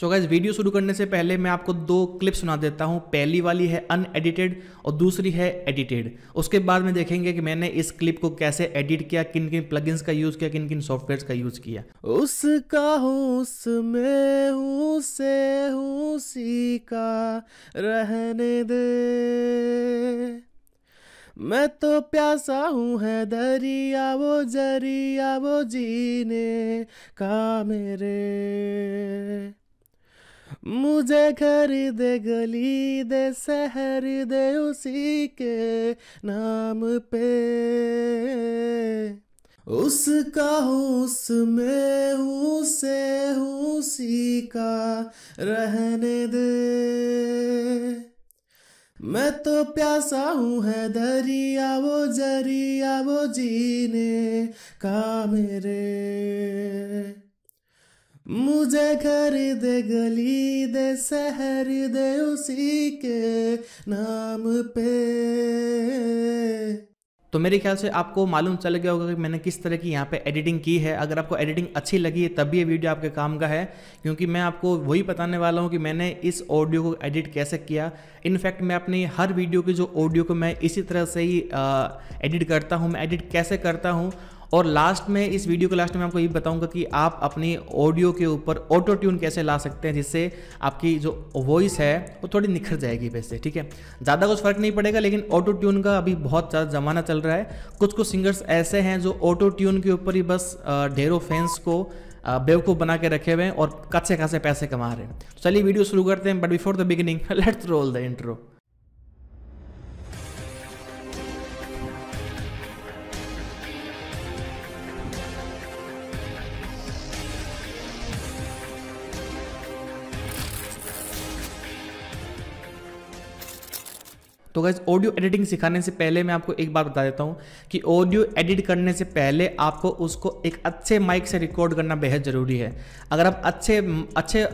so guys video शुरू करने से पहले मैं आपको दो क्लिप सुना देता हूँ पहली वाली है अनएडिटेड और दूसरी है एडिटेड उसके बाद में देखेंगे कि मैंने इस क्लिप को कैसे एडिट किया किन किन प्लगइन्स का यूज़ किया किन किन सॉफ्टवेयर का यूज़ किया उसका उसमें हूँ से का रहने दे मैं तो प्यासा हूं है दरिया वो जरिया वो जीने का मेरे मुझे घर दे गली दे शहर दे उसी के नाम पे उसका उस में उसे से उसी का रहने दे मैं तो प्यासा हूँ है दरिया वो जरिया वो जीने का मेरे मुझे घर दे गली दे शहर दे उसी के नाम पे तो मेरे ख्याल से आपको मालूम चल गया होगा कि मैंने किस तरह की यहाँ पे एडिटिंग की है अगर आपको एडिटिंग अच्छी लगी है तब भी ये वीडियो आपके काम का है क्योंकि मैं आपको वही बताने वाला हूँ कि मैंने इस ऑडियो को एडिट कैसे किया इनफैक्ट मैं अपनी हर वीडियो की जो ऑडियो को मैं इसी तरह से ही एडिट करता हूँ मैं एडिट कैसे करता हूँ और लास्ट में इस वीडियो के लास्ट में आपको ये बताऊंगा कि आप अपनी ऑडियो के ऊपर ऑटो ट्यून कैसे ला सकते हैं जिससे आपकी जो वॉइस है वो थोड़ी निखर जाएगी वैसे ठीक है ज़्यादा कुछ फर्क नहीं पड़ेगा लेकिन ऑटो ट्यून का अभी बहुत ज़्यादा ज़माना चल रहा है कुछ कुछ सिंगर्स ऐसे हैं जो ऑटो ट्यून के ऊपर ही बस ढेरों फैंस को बेवकूफ़ बना के रखे हुए हैं और कच्चे खासे पैसे कमा रहे हैं तो चलिए वीडियो शुरू करते हैं but before the beginning let's roll the intro तो गैस ऑडियो एडिटिंग सिखाने से पहले मैं आपको एक बात बता देता हूँ कि ऑडियो एडिट करने से पहले आपको उसको एक अच्छे माइक से रिकॉर्ड करना बेहद ज़रूरी है अगर आप अच्छे अच्छे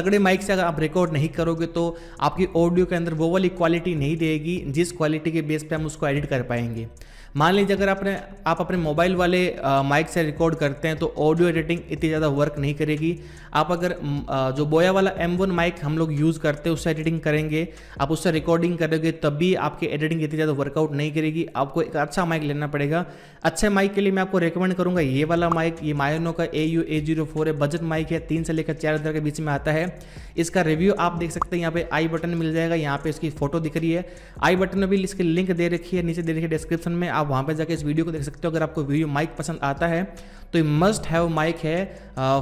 तगड़े माइक से अगर आप रिकॉर्ड नहीं करोगे तो आपकी ऑडियो के अंदर वो वाली क्वालिटी नहीं देगी जिस क्वालिटी के बेस पर हम उसको एडिट कर पाएंगे मान लीजिए अगर आपने आप अपने मोबाइल वाले माइक से रिकॉर्ड करते हैं तो ऑडियो एडिटिंग इतनी ज़्यादा वर्क नहीं करेगी आप अगर आ, जो बोया वाला एम वन माइक हम लोग यूज़ करते हैं उससे एडिटिंग करेंगे आप उससे रिकॉर्डिंग करोगे तब भी आपकी एडिटिंग इतनी ज़्यादा वर्कआउट नहीं करेगी आपको एक अच्छा माइक लेना पड़ेगा अच्छे माइक के लिए मैं आपको रिकमेंड करूँगा ये वाला माइक ये मायनो का A U A zero four है बजट माइक है तीन से लेकर चार हज़ार के बीच में आता है इसका रिव्यू आप देख सकते हैं यहाँ पे आई बटन मिल जाएगा यहाँ पे इसकी फोटो दिख रही है आई बटन में भी इसकी लिंक दे रखी है नीचे दे रखी है डिस्क्रिप्शन में आप आप वहाँ पर जाकर इस वीडियो को देख सकते हो अगर आपको वीडियो माइक पसंद आता है तो मस्ट हैव माइक है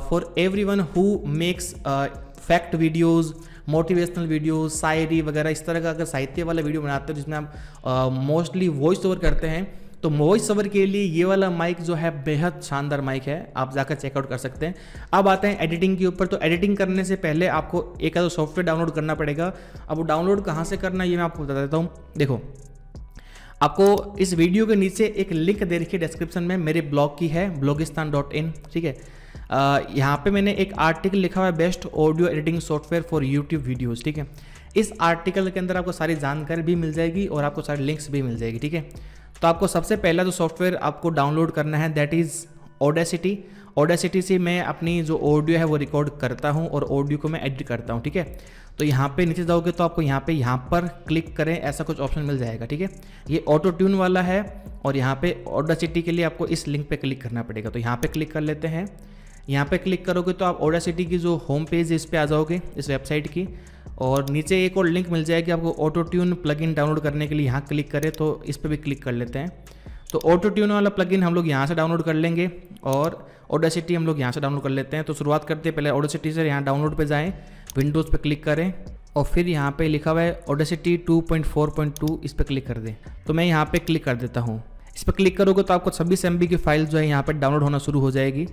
for everyone who makes fact videos motivational video शायरी वगैरह इस तरह का अगर साहित्य वाला वीडियो बनाते हो जिसमें आप मोस्टली वॉइस ओवर करते हैं तो वॉइस ओवर के लिए ये वाला माइक जो है बेहद शानदार माइक है आप जाकर चेकआउट कर सकते हैं अब आते हैं एडिटिंग के ऊपर तो एडिटिंग करने से पहले आपको एक आधा सॉफ्टवेयर डाउनलोड करना पड़ेगा अब वो डाउनलोड कहाँ से करना है ये मैं आपको बता देता हूँ देखो आपको इस वीडियो के नीचे एक लिंक दे रखी है डिस्क्रिप्शन में मेरे ब्लॉग की है ब्लॉगिस्तान डॉट इन ठीक है यहाँ पे मैंने एक आर्टिकल लिखा हुआ है best audio editing software for YouTube videos ठीक है इस आर्टिकल के अंदर आपको सारी जानकारी भी मिल जाएगी और आपको सारी लिंक्स भी मिल जाएगी ठीक है तो आपको सबसे पहला जो सॉफ्टवेयर आपको डाउनलोड करना है दैट इज़ ओडेसिटी ऑडासिटी से मैं अपनी जो ऑडियो है वो रिकॉर्ड करता हूँ और ऑडियो को मैं एडिट करता हूँ ठीक है तो यहाँ पे नीचे जाओगे तो आपको यहाँ पे यहाँ पर क्लिक करें ऐसा कुछ ऑप्शन मिल जाएगा ठीक है ये ऑटो ट्यून वाला है और यहाँ पे ऑडासिटी के लिए आपको इस लिंक पे क्लिक करना पड़ेगा तो यहाँ पे क्लिक कर लेते हैं यहाँ पे क्लिक करोगे तो आप ऑडासिटी की जो होम पेज है इस पर आ जाओगे इस वेबसाइट की और नीचे एक और लिंक मिल जाएगी आपको ऑटो ट्यून प्लग डाउनलोड करने के लिए यहाँ क्लिक करें तो इस पर भी क्लिक कर लेते हैं तो ऑटो ट्यून वाला प्लगइन हम लोग यहाँ से डाउनलोड कर लेंगे और ओडासिटी हम लोग यहाँ से डाउनलोड कर लेते हैं तो शुरुआत करते हैं पहले ओडासिटी से यहाँ डाउनलोड पर जाएँ विंडोज़ पर क्लिक करें और फिर यहाँ पे लिखा हुआ है ओडासिटी टू इस पर क्लिक कर दें तो मैं यहाँ पे क्लिक कर देता हूँ इस पर क्लिक करोगे तो आपको छब्बीस एम की फाइल जो है यहाँ पर डाउनलोड होना शुरू हो जाएगी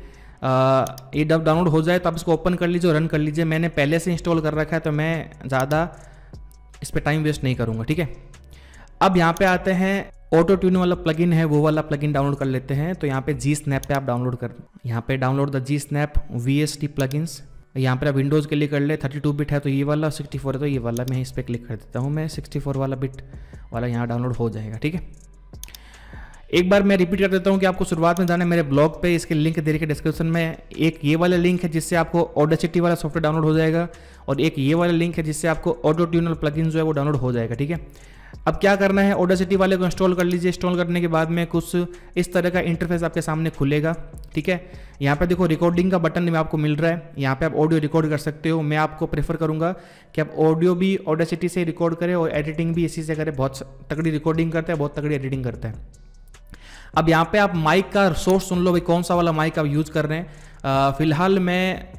आ, ये डब डाउनलोड हो जाए तो आप इसको ओपन कर लीजिए और रन कर लीजिए मैंने पहले से इंस्टॉल कर रखा है तो मैं ज़्यादा इस पर टाइम वेस्ट नहीं करूँगा ठीक है अब यहाँ पे आते हैं ऑटो ट्यून वाला प्लगइन है वो वाला प्लगइन डाउनलोड कर लेते हैं तो यहाँ पे जी स्नैप पे आप डाउनलोड कर यहाँ पे download the G snap V S T plugins यहाँ पर आप विंडोज़ के लिए कर ले 32 बिट है तो ये वाला 64 है तो ये वाला मैं इस पर क्लिक कर देता हूँ मैं 64 वाला बिट वाला यहाँ डाउनलोड हो जाएगा ठीक है एक बार मैं रिपीट कर देता हूँ कि आपको शुरुआत में जाना है मेरे ब्लॉग पे इसके लिंक दे रखे डिस्क्रिप्शन में एक ये वाला लिंक है जिससे आपको ऑडोसिटी वाला सॉफ्टवेयर डाउनलोड हो जाएगा और एक ये वाला लिंक है जिससे आपको ऑटो ट्यूनल प्लगइन जो है वो डाउनलोड हो जाएगा ठीक है अब क्या करना है ओडा सिटी वाले को इंस्टॉल कर लीजिए इंस्टॉल करने के बाद में कुछ इस तरह का इंटरफेस आपके सामने खुलेगा ठीक है यहाँ पे देखो रिकॉर्डिंग का बटन भी आपको मिल रहा है यहाँ पे आप ऑडियो रिकॉर्ड कर सकते हो मैं आपको प्रेफर करूँगा कि आप ऑडियो भी ओडा सिटी से रिकॉर्ड करें और एडिटिंग भी इसी से करें बहुत तगड़ी रिकॉर्डिंग करता है बहुत तगड़ी एडिटिंग करता है अब यहाँ पे आप माइक का सोर्स सुन लो भाई कौन सा वाला माइक आप यूज़ कर रहे हैं फिलहाल मैं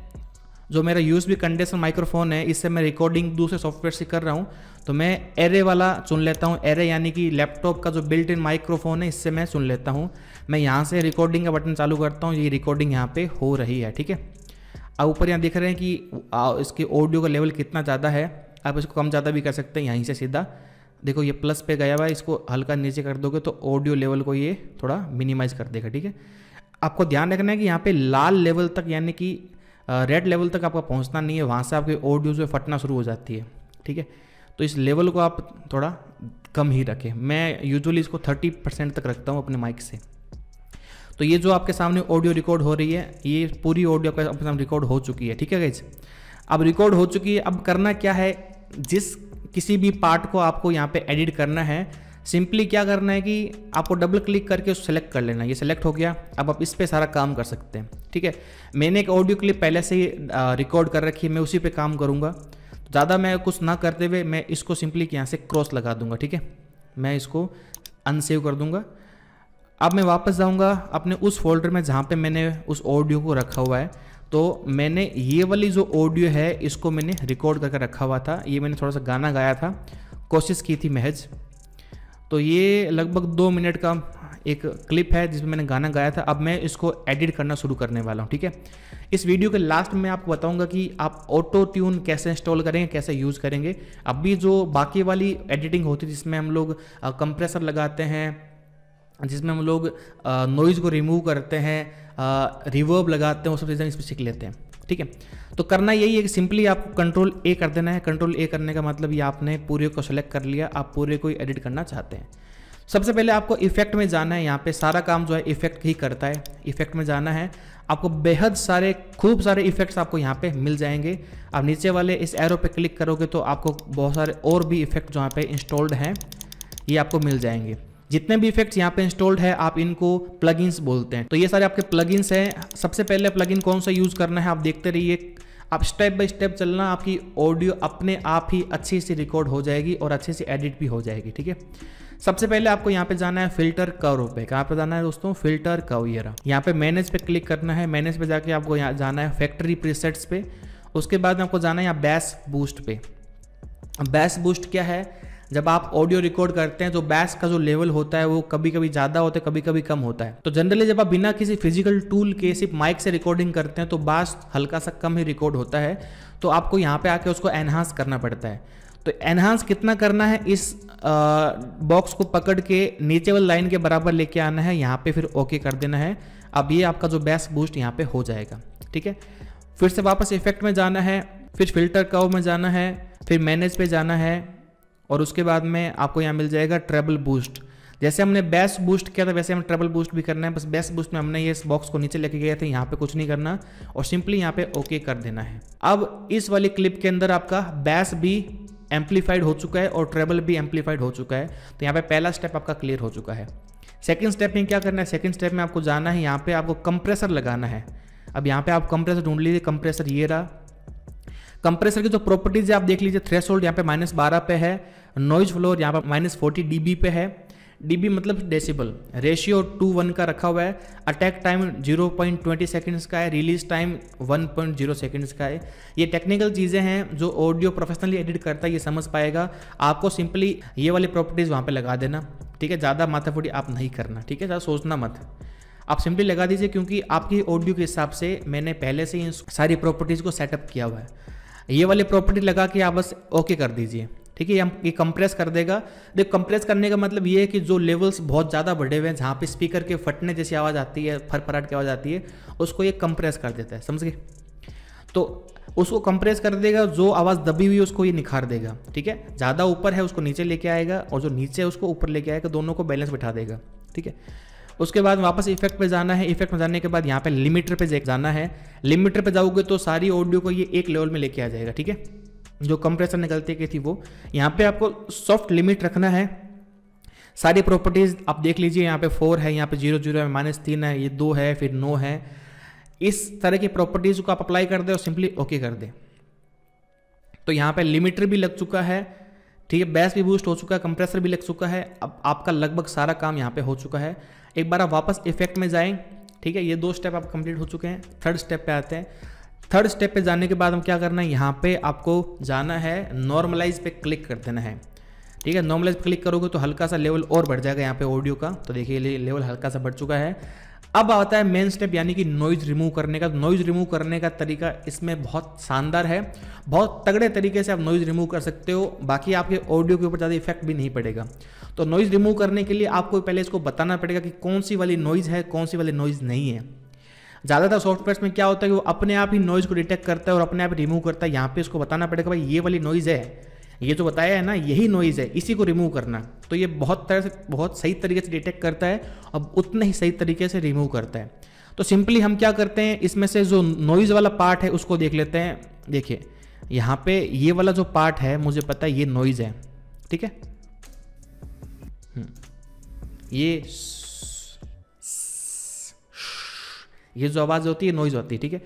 जो मेरा यूज भी कंडेसर माइक्रोफोन है इससे मैं रिकॉर्डिंग दूसरे सॉफ्टवेयर से कर रहा हूँ तो मैं एरे वाला चुन लेता हूँ एरे यानी कि लैपटॉप का जो बिल्ट इन माइक्रोफोन है इससे मैं सुन लेता हूँ मैं यहाँ से रिकॉर्डिंग का बटन चालू करता हूँ ये रिकॉर्डिंग यहाँ पर हो रही है ठीक है अब ऊपर यहाँ दिख रहे हैं कि इसके ऑडियो का लेवल कितना ज़्यादा है आप इसको कम ज़्यादा भी कर सकते हैं यहीं से सीधा देखो ये प्लस पे गया हुआ है इसको हल्का नीचे कर दोगे तो ऑडियो लेवल को ये थोड़ा मिनिमाइज कर देगा ठीक है आपको ध्यान रखना है कि यहाँ पे लाल लेवल तक यानी कि रेड लेवल तक आपका पहुंचना नहीं है वहाँ से आपके ऑडियो ड्यूज में फटना शुरू हो जाती है ठीक है तो इस लेवल को आप थोड़ा कम ही रखें मैं यूजुअली इसको थर्टी परसेंट तक रखता हूँ अपने माइक से तो ये जो आपके सामने ऑडियो रिकॉर्ड हो रही है ये पूरी ऑडियो आपके सामने रिकॉर्ड हो चुकी है ठीक है गाइज अब रिकॉर्ड हो चुकी है अब करना क्या है जिस किसी भी पार्ट को आपको यहाँ पे एडिट करना है सिंपली क्या करना है कि आपको डबल क्लिक करके उस सेलेक्ट कर लेना ये सेलेक्ट हो गया अब आप इस पर सारा काम कर सकते हैं ठीक है मैंने एक ऑडियो क्लिप पहले से ही रिकॉर्ड कर रखी है मैं उसी पे काम करूँगा तो ज़्यादा मैं कुछ ना करते हुए मैं इसको सिंपली यहाँ से क्रॉस लगा दूंगा ठीक है मैं इसको अनसेव कर दूंगा अब मैं वापस जाऊँगा अपने उस फोल्डर में जहाँ पर मैंने उस ऑडियो को रखा हुआ है तो मैंने ये वाली जो ऑडियो है इसको मैंने रिकॉर्ड करके रखा हुआ था ये मैंने थोड़ा सा गाना गाया था कोशिश की थी महज तो ये लगभग दो मिनट का एक क्लिप है जिसमें मैंने गाना गाया था अब मैं इसको एडिट करना शुरू करने वाला हूँ ठीक है इस वीडियो के लास्ट में आपको बताऊंगा कि आप ऑटो ट्यून कैसे इंस्टॉल करेंगे कैसे यूज़ करेंगे अभी जो बाकी वाली एडिटिंग होती है जिसमें हम लोग कंप्रेसर लगाते हैं जिसमें हम लोग नॉइज़ को रिमूव करते हैं रिवर्ब लगाते हैं वो सब चीज़ें इस पर सीख लेते हैं ठीक है तो करना यही है कि सिंपली आपको कंट्रोल ए कर देना है कंट्रोल ए करने का मतलब ये आपने पूरे को सेलेक्ट कर लिया आप पूरे को ही एडिट करना चाहते हैं सबसे पहले आपको इफेक्ट में जाना है यहाँ पे सारा काम जो है इफेक्ट ही करता है इफेक्ट में जाना है आपको बेहद सारे खूब सारे इफेक्ट्स आपको यहाँ पे मिल जाएंगे आप नीचे वाले इस एरो पे क्लिक करोगे तो आपको बहुत सारे और भी इफेक्ट जहाँ पे इंस्टॉल्ड हैं ये आपको मिल जाएंगे जितने भी इफेक्ट्स यहाँ पे इंस्टॉल्ड है आप इनको प्लगइन्स बोलते हैं तो ये सारे आपके प्लगइन्स हैं सबसे पहले प्लगइन कौन सा यूज़ करना है आप देखते रहिए आप स्टेप बाय स्टेप चलना आपकी ऑडियो अपने आप ही अच्छे से रिकॉर्ड हो जाएगी और अच्छे से एडिट भी हो जाएगी ठीक है सबसे पहले आपको यहाँ पे जाना है फिल्टर कर्व पे कहाँ पे जाना है दोस्तों फिल्टर कर्व यहाँ पे मैनेज पे क्लिक करना है मैनेज पे जाके आपको यहाँ जाना है फैक्ट्री प्रीसेट्स पे उसके बाद आपको जाना है यहाँ बैस बूस्ट पे बैस बूस्ट क्या है जब आप ऑडियो रिकॉर्ड करते हैं तो बैस का जो लेवल होता है वो कभी कभी ज़्यादा होता है कभी कभी कम होता है तो जनरली जब आप बिना किसी फिजिकल टूल के सिर्फ माइक से रिकॉर्डिंग करते हैं तो बास हल्का सा कम ही रिकॉर्ड होता है तो आपको यहाँ पे आके उसको एनहांस करना पड़ता है तो एनहांस कितना करना है इस बॉक्स को पकड़ के नीचे वाली लाइन के बराबर लेके आना है यहाँ पे फिर ओके कर देना है अब ये आपका जो बैस बूस्ट यहाँ पे हो जाएगा ठीक है फिर से वापस इफेक्ट में जाना है फिर फिल्टर कव में जाना है फिर मैनेज पे जाना है और उसके बाद में आपको यहाँ मिल जाएगा ट्रेबल बूस्ट जैसे हमने बेस बूस्ट किया था वैसे हम ट्रेबल बूस्ट भी करना है बस बेस बूस्ट में हमने ये इस बॉक्स को नीचे लेके गए थे यहाँ पे कुछ नहीं करना और सिंपली यहाँ पे ओके कर देना है अब इस वाली क्लिप के अंदर आपका बेस भी एम्पलीफाइड हो चुका है और ट्रेबल भी एम्पलीफाइड हो चुका है तो यहाँ पे पहला स्टेप आपका क्लियर हो चुका है सेकेंड स्टेप में क्या करना है सेकेंड स्टेप में आपको जाना है यहाँ पे आपको कंप्रेसर लगाना है अब यहाँ पे आप कंप्रेसर ढूंढ लीजिए कंप्रेसर ये रहा कंप्रेसर की जो प्रॉपर्टीज है आप देख लीजिए थ्रेश यहाँ पे माइनस बारह पे है नॉइज फ्लोर यहाँ पे माइनस फोर्टी बी पे है बी मतलब डेसिबल रेशियो टू वन का रखा हुआ है attack time zero point twenty seconds का है release time one point zero seconds का है ये टेक्निकल चीज़ें हैं जो ऑडियो प्रोफेशनली एडिट करता है ये समझ पाएगा आपको सिंपली ये वाली प्रॉपर्टीज़ वहाँ पे लगा देना ठीक है ज़्यादा माथाफूटी आप नहीं करना ठीक है ज़्यादा सोचना मत आप सिंपली लगा दीजिए क्योंकि आपकी ऑडियो के हिसाब से मैंने पहले से ही सारी प्रॉपर्टीज़ को सेटअप किया हुआ है ये वाली प्रॉपर्टी लगा के आप बस ओके कर दीजिए ठीक है ये कंप्रेस कर देगा देखो कंप्रेस करने का मतलब ये है कि जो लेवल्स बहुत ज़्यादा बढ़े हुए हैं जहाँ पे स्पीकर के फटने जैसी आवाज़ आती है फरफराट की आवाज़ आती है उसको ये कंप्रेस कर देता है समझ गए तो उसको कंप्रेस कर देगा जो आवाज़ दबी हुई उसको ये निखार देगा ठीक है ज़्यादा ऊपर है उसको नीचे लेके आएगा और जो नीचे है उसको ऊपर लेके आएगा दोनों को बैलेंस बैठा देगा ठीक है उसके बाद वापस इफेक्ट पे जाना है इफेक्ट में जाने के बाद यहाँ पे लिमिटर पे जाना है लिमिटर पे जाओगे तो सारी ऑडियो को ये एक लेवल में लेके आ जाएगा ठीक है जो कंप्रेसर निकलती की थी वो यहाँ पे आपको सॉफ्ट लिमिट रखना है सारी प्रॉपर्टीज़ आप देख लीजिए यहाँ पे फोर है यहाँ पे जीरो जीरो है माइनस तीन है ये दो है फिर नो है इस तरह की प्रॉपर्टीज़ को आप अप्लाई कर दें और सिंपली ओके कर दें तो यहाँ पे लिमिटर भी लग चुका है ठीक है बैस भी बूस्ट हो चुका है कंप्रेसर भी लग चुका है अब आपका लगभग सारा काम यहाँ पे हो चुका है एक बार आप वापस इफेक्ट में जाएं ठीक है ये दो स्टेप आप कंप्लीट हो चुके हैं थर्ड स्टेप पे आते हैं थर्ड स्टेप पे जाने के बाद हम क्या करना है यहाँ पे आपको जाना है नॉर्मलाइज पे क्लिक कर देना है ठीक है नॉर्मलाइज पे क्लिक करोगे तो हल्का सा लेवल और बढ़ जाएगा यहाँ पे ऑडियो का तो देखिए लेवल हल्का सा बढ़ चुका है अब आता है मेन स्टेप यानी कि नॉइज रिमूव करने का नॉइज रिमूव करने का तरीका इसमें बहुत शानदार है बहुत तगड़े तरीके से आप नॉइज रिमूव कर सकते हो बाकी आपके ऑडियो के ऊपर ज़्यादा इफेक्ट भी नहीं पड़ेगा तो नॉइज रिमूव करने के लिए आपको पहले इसको बताना पड़ेगा कि कौन सी वाली नॉइज़ है कौन सी वाली नॉइज़ नहीं है ज़्यादातर सॉफ्टवेयर में क्या होता है कि वो अपने आप ही नॉइज़ को डिटेक्ट करता है और अपने आप ही रिमूव करता है यहाँ पे इसको बताना पड़ेगा भाई ये वाली नॉइज़ है ये जो बताया है ना यही नॉइज़ है इसी को रिमूव करना तो ये बहुत तरह से बहुत सही तरीके से डिटेक्ट करता है और उतने ही सही तरीके से रिमूव करता है तो सिंपली हम क्या करते हैं इसमें से जो नॉइज़ वाला पार्ट है उसको देख लेते हैं देखिए यहाँ पे ये वाला जो पार्ट है मुझे पता है ये नॉइज़ है ठीक है हम्म, ये ये जो आवाज़ होती है नॉइज़ होती है ठीक है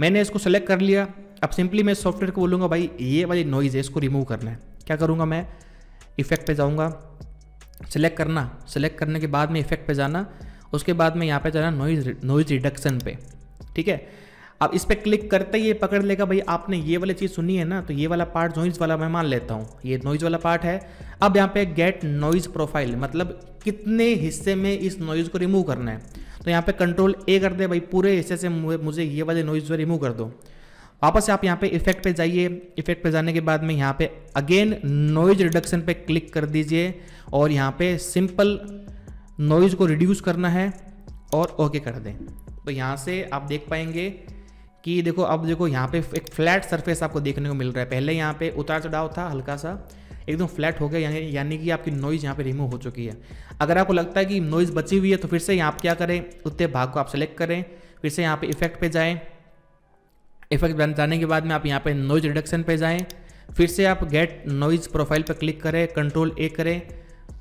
मैंने इसको सेलेक्ट कर लिया अब सिंपली मैं सॉफ्टवेयर को बोलूँगा भाई ये वाली नॉइज़ है इसको रिमूव करना है क्या करूँगा मैं इफेक्ट पे जाऊँगा सेलेक्ट करना सेलेक्ट करने के बाद में इफेक्ट पे जाना उसके बाद में यहाँ पे जाना नॉइज नॉइज रिडक्शन पे ठीक है अब इस पर क्लिक करते ही ये पकड़ लेगा भाई आपने ये वाली चीज़ सुनी है ना तो ये वाला पार्ट नॉइज़ वाला मैं मान लेता हूँ ये नॉइज़ वाला पार्ट है अब यहाँ पे गेट नॉइज़ प्रोफाइल मतलब कितने हिस्से में इस नॉइज़ को रिमूव करना है तो यहाँ पे कंट्रोल ए कर दे भाई पूरे हिस्से से मुझे ये वाले नॉइज़ रिमूव कर दो वापस आप यहाँ पे इफेक्ट पे जाइए इफेक्ट पे जाने के बाद में यहाँ पे अगेन नॉइज रिडक्शन पे क्लिक कर दीजिए और यहाँ पे सिंपल नॉइज को रिड्यूस करना है और ओके कर दें तो यहाँ से आप देख पाएंगे कि देखो अब देखो यहाँ पे एक फ्लैट सरफेस आपको देखने को मिल रहा है पहले यहाँ पे उतार चढ़ाव था हल्का सा एकदम फ्लैट हो गया यानी यानी कि आपकी नॉइज़ यहाँ पे रिमूव हो चुकी है अगर आपको लगता है कि नॉइज़ बची हुई है तो फिर से यहाँ आप क्या करें उतने भाग को आप सेलेक्ट करें फिर से यहाँ पे इफेक्ट पे जाएं इफेक्ट जाने के बाद में आप यहाँ पे नॉइज रिडक्शन पे जाएँ फिर से आप गेट नॉइज प्रोफाइल पर क्लिक करें कंट्रोल ए करें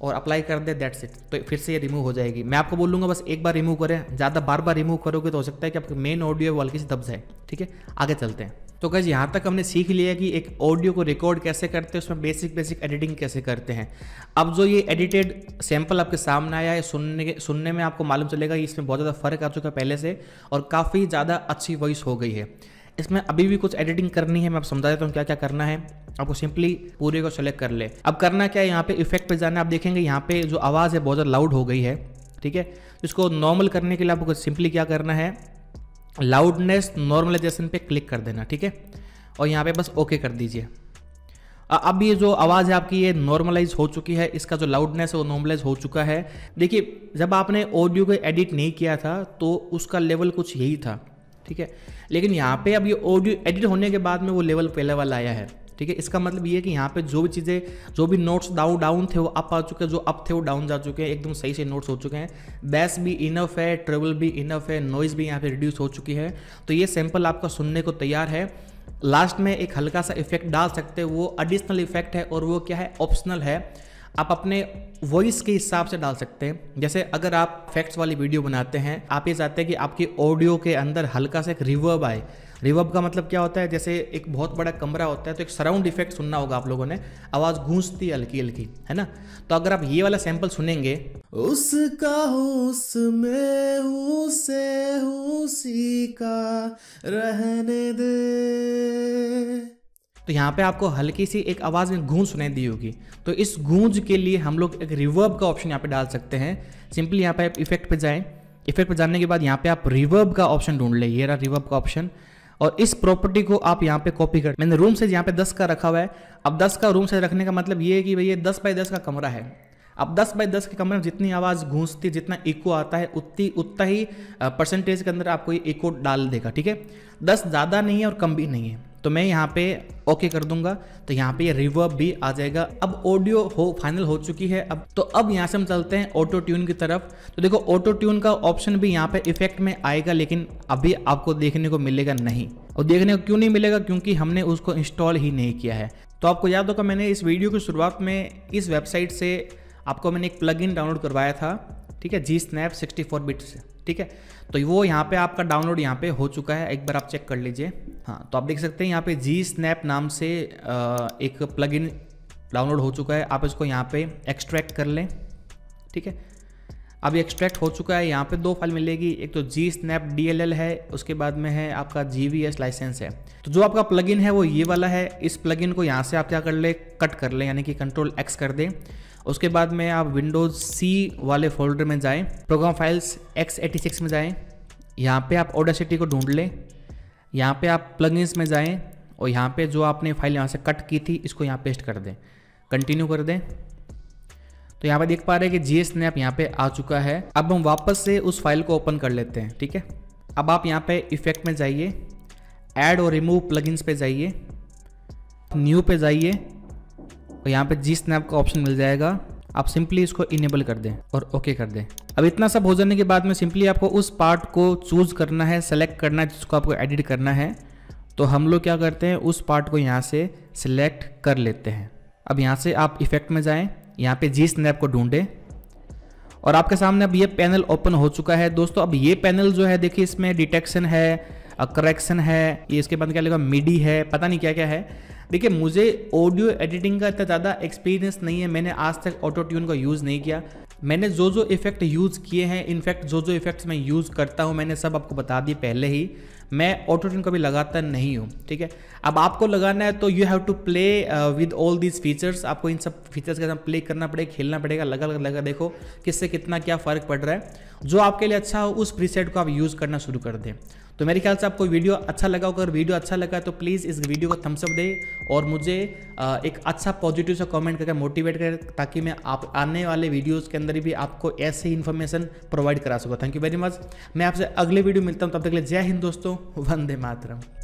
और अप्लाई कर दें दैट्स इट तो फिर से ये रिमूव हो जाएगी मैं आपको बोलूँगा बस एक बार रिमूव करें ज़्यादा बार बार रिमूव करोगे तो हो सकता है कि आपके मेन ऑडियो वाल की दब जाए ठीक है आगे चलते हैं तो गज यहाँ तक हमने सीख लिया कि एक ऑडियो को रिकॉर्ड कैसे करते हैं उसमें बेसिक बेसिक एडिटिंग कैसे करते हैं अब जो ये एडिटेड सैंपल आपके सामने आया है सुनने के सुनने में आपको मालूम चलेगा कि इसमें बहुत ज़्यादा फर्क आ चुका है पहले से और काफ़ी ज़्यादा अच्छी वॉइस हो गई है इसमें अभी भी कुछ एडिटिंग करनी है मैं आप समझा देता हूँ क्या क्या करना है आपको सिंपली पूरे को सेलेक्ट कर ले अब करना क्या है यहाँ पे इफेक्ट पे जाना आप देखेंगे यहाँ पे जो आवाज़ है बहुत ज़्यादा लाउड हो गई है ठीक है तो इसको नॉर्मल करने के लिए आपको सिंपली क्या करना है लाउडनेस नॉर्मलाइजेशन पे क्लिक कर देना ठीक है और यहाँ पे बस ओके कर दीजिए अब ये जो आवाज़ है आपकी ये नॉर्मलाइज हो चुकी है इसका जो लाउडनेस है वो नॉर्मलाइज हो चुका है देखिए जब आपने ऑडियो को एडिट नहीं किया था तो उसका लेवल कुछ यही था ठीक है लेकिन यहाँ पे अब ये ऑडियो एडिट होने के बाद में वो लेवल पहले वाला आया है ठीक है इसका मतलब ये है कि यहाँ पे जो भी चीज़ें जो भी नोट्स डाउन डाउन थे वो अप आ चुके हैं जो अप थे वो डाउन जा चुके हैं एकदम सही से नोट्स हो चुके हैं बेस भी इनफ है ट्रेवल भी इनफ है नॉइज़ भी यहाँ पे रिड्यूस हो चुकी है तो ये सैंपल आपका सुनने को तैयार है लास्ट में एक हल्का सा इफेक्ट डाल सकते हैं वो एडिशनल इफेक्ट है और वो क्या है ऑप्शनल है आप अपने वॉइस के हिसाब से डाल सकते हैं जैसे अगर आप फैक्ट्स वाली वीडियो बनाते हैं आप ये चाहते हैं कि आपकी ऑडियो के अंदर हल्का सा एक रिवर्ब आए रिवर्ब का मतलब क्या होता है जैसे एक बहुत बड़ा कमरा होता है तो एक सराउंड इफेक्ट सुनना होगा आप लोगों ने आवाज़ गूंजती हल्की हल्की है ना तो अगर आप ये वाला सैंपल सुनेंगे उसका में उसे उसी का रहने दे तो यहाँ पे आपको हल्की सी एक आवाज़ में गूंज सुनाई दी होगी तो इस गूंज के लिए हम लोग एक रिवर्ब का ऑप्शन यहाँ पे डाल सकते हैं सिंपली यहाँ पे आप इफेक्ट पे जाएं इफेक्ट पे जाने के बाद यहाँ पे आप रिवर्ब का ऑप्शन ढूंढ लें ये रहा रिवर्ब का ऑप्शन और इस प्रॉपर्टी को आप यहाँ पे कॉपी कर मैंने रूम से यहाँ पे दस का रखा हुआ है अब दस का रूम से रखने का मतलब ये है कि भैया दस बाई दस का कमरा है अब 10 बाई 10 के कमरे में जितनी आवाज़ गूंजती जितना इको आता है उतनी उतना ही परसेंटेज के अंदर आपको ये इको डाल देगा ठीक है 10 ज़्यादा नहीं है और कम भी नहीं है तो मैं यहाँ पे ओके कर दूंगा तो यहाँ पे ये रिवर्ब भी आ जाएगा अब ऑडियो हो फाइनल हो चुकी है अब तो अब यहाँ से हम चलते हैं ऑटो ट्यून की तरफ तो देखो ऑटो ट्यून का ऑप्शन भी यहाँ पे इफेक्ट में आएगा लेकिन अभी आपको देखने को मिलेगा नहीं और देखने को क्यों नहीं मिलेगा क्योंकि हमने उसको इंस्टॉल ही नहीं किया है तो आपको याद होगा मैंने इस वीडियो की शुरुआत में इस वेबसाइट से आपको मैंने एक प्लग डाउनलोड करवाया था ठीक है G snap sixty four bit से ठीक है तो वो यहाँ पे आपका डाउनलोड यहाँ पे हो चुका है एक बार आप चेक कर लीजिए हाँ तो आप देख सकते हैं यहाँ पे जी स्नैप नाम से एक प्लग डाउनलोड हो चुका है आप इसको यहाँ पे एक्सट्रैक्ट कर लें ठीक है अब एक्सट्रैक्ट हो चुका है यहाँ पे दो फाइल मिलेगी एक तो जी स्नैप डी है उसके बाद में है आपका जी वी लाइसेंस है तो जो आपका प्लगइन है वो ये वाला है इस प्लगइन को यहाँ से आप क्या कर ले कट कर ले यानी कि कंट्रोल एक्स कर दें उसके बाद में आप विंडोज़ सी वाले फोल्डर में जाएँ प्रोग्राम फाइल्स एक्स में जाएँ यहाँ पे आप ओडासिटी को ढूंढ लें यहाँ पे आप प्लगइन्स में जाएं और यहाँ पे जो आपने फाइल यहाँ से कट की थी इसको यहाँ पेस्ट कर दें कंटिन्यू कर दें तो यहाँ पे देख पा रहे हैं कि जी एस आप यहाँ पे आ चुका है अब हम वापस से उस फाइल को ओपन कर लेते हैं ठीक है अब आप यहाँ पे इफेक्ट में जाइए ऐड और रिमूव प्लगइन्स पे जाइए न्यू पे जाइए और तो यहाँ पे जी स्नैप का ऑप्शन मिल जाएगा आप सिंपली इसको इनेबल कर दें और ओके कर दें अब इतना सब हो जाने के बाद में सिंपली आपको उस पार्ट को चूज करना है सेलेक्ट करना है जिसको आपको एडिट करना है तो हम लोग क्या करते हैं उस पार्ट को यहाँ से सिलेक्ट कर लेते हैं अब यहाँ से आप इफेक्ट में जाएँ यहाँ पे जी स्नैप को ढूंढें और आपके सामने अब ये पैनल ओपन हो चुका है दोस्तों अब ये पैनल जो है देखिए इसमें डिटेक्शन है करेक्शन है ये इसके बाद क्या लगेगा मिडी है पता नहीं क्या क्या है देखिए मुझे ऑडियो एडिटिंग का इतना ज़्यादा एक्सपीरियंस नहीं है मैंने आज तक ऑटो ट्यून का यूज़ नहीं किया मैंने जो जो इफेक्ट यूज़ किए हैं इनफैक्ट जो जो इफेक्ट्स मैं यूज़ करता हूँ मैंने सब आपको बता दिए पहले ही मैं ऑटो ट्यून कभी लगाता नहीं हूँ ठीक है अब आपको लगाना है तो you have to play with all these features आपको इन सब फीचर्स के साथ प्ले करना पड़ेगा खेलना पड़ेगा लगा लगा लगा देखो किससे कितना क्या फ़र्क पड़ रहा है जो आपके लिए अच्छा हो उस प्रीसेट को आप यूज़ करना शुरू कर दें तो मेरे ख्याल से आपको वीडियो अच्छा लगा होगा अगर वीडियो अच्छा लगा तो प्लीज़ इस वीडियो को थम्सअप दे और मुझे एक अच्छा पॉजिटिव सा कमेंट करके मोटिवेट करें ताकि मैं आप आने वाले वीडियोज़ के अंदर भी आपको ऐसे ही इन्फॉर्मेशन प्रोवाइड करा सकूँ थैंक यू वेरी मच मैं आपसे अगले वीडियो मिलता हूँ तब तक के लिए जय हिंद दोस्तों वंदे मातरम